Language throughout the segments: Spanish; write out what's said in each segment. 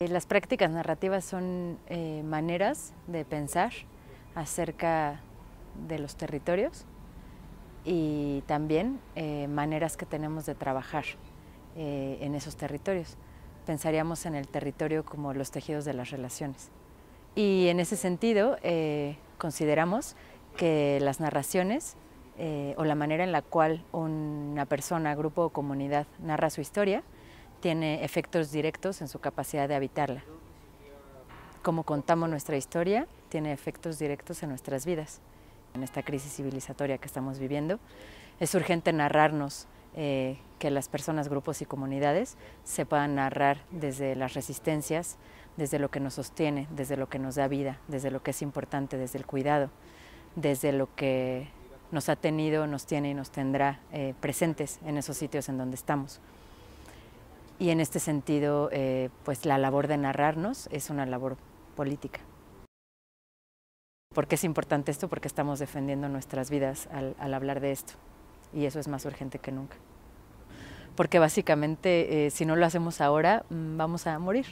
Eh, las prácticas narrativas son eh, maneras de pensar acerca de los territorios y también eh, maneras que tenemos de trabajar en esos territorios. Pensaríamos en el territorio como los tejidos de las relaciones. Y en ese sentido, consideramos que las narraciones o la manera en la cual una persona, grupo o comunidad narra su historia tiene efectos directos en su capacidad de habitarla. Como contamos nuestra historia tiene efectos directos en nuestras vidas. En esta crisis civilizatoria que estamos viviendo, es urgente narrarnos eh, que las personas, grupos y comunidades se puedan narrar desde las resistencias, desde lo que nos sostiene, desde lo que nos da vida, desde lo que es importante, desde el cuidado, desde lo que nos ha tenido, nos tiene y nos tendrá eh, presentes en esos sitios en donde estamos y en este sentido, eh, pues la labor de narrarnos es una labor política. ¿Por qué es importante esto? Porque estamos defendiendo nuestras vidas al, hablar de esto y eso es más urgente que nunca. Porque básicamente, eh, si no lo hacemos ahora, mm, vamos a morir.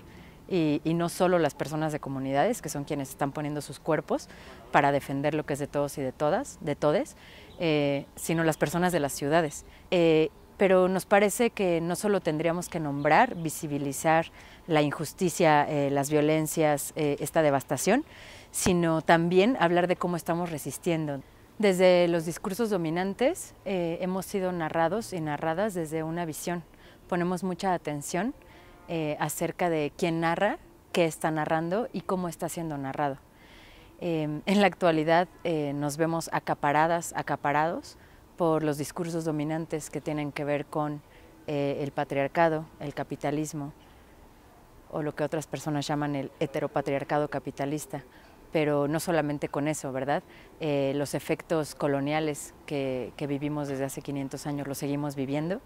Y, no solo las personas de comunidades, que son quienes están poniendo sus cuerpos para defender lo que es de todos y de todas, de todes, eh, sino las personas de las ciudades pero nos parece que no solo tendríamos que nombrar, visibilizar la injusticia, eh, las violencias, eh, esta devastación, sino también hablar de cómo estamos resistiendo. Desde los discursos dominantes eh, hemos sido narrados y narradas desde una visión. Ponemos mucha atención acerca de quién narra, qué está narrando y cómo está siendo narrado. Em, en la actualidad nos vemos acaparadas, acaparados por los discursos dominantes que tienen que ver con eh, el patriarcado, el capitalismo, o lo que otras personas llaman el heteropatriarcado capitalista. Pero no solamente con eso, ¿verdad? Eh, los efectos coloniales que, vivimos desde hace 500 años los seguimos viviendo.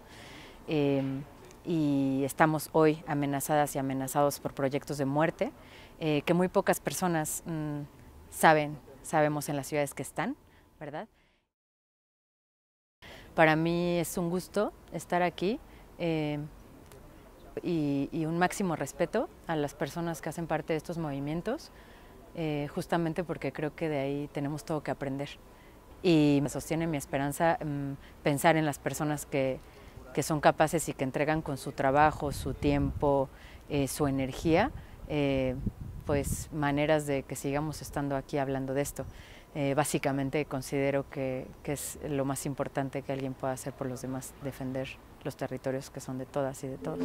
Em, y estamos hoy amenazadas y amenazados por proyectos de muerte eh, que muy pocas personas mm, saben, sabemos en las ciudades que están, ¿verdad? Para mí es un gusto estar aquí eh, y, un máximo respeto a las personas que hacen parte de estos movimientos, eh, justamente porque creo que de ahí tenemos todo que aprender. Y me sostiene mi esperanza mm, pensar en las personas que, son capaces y que entregan con su trabajo, su tiempo, eh, su energía, pues maneras de que sigamos estando aquí hablando de esto. Eh, básicamente considero que, que, es lo más importante que alguien pueda hacer por los demás, defender los territorios que son de todas y de todos.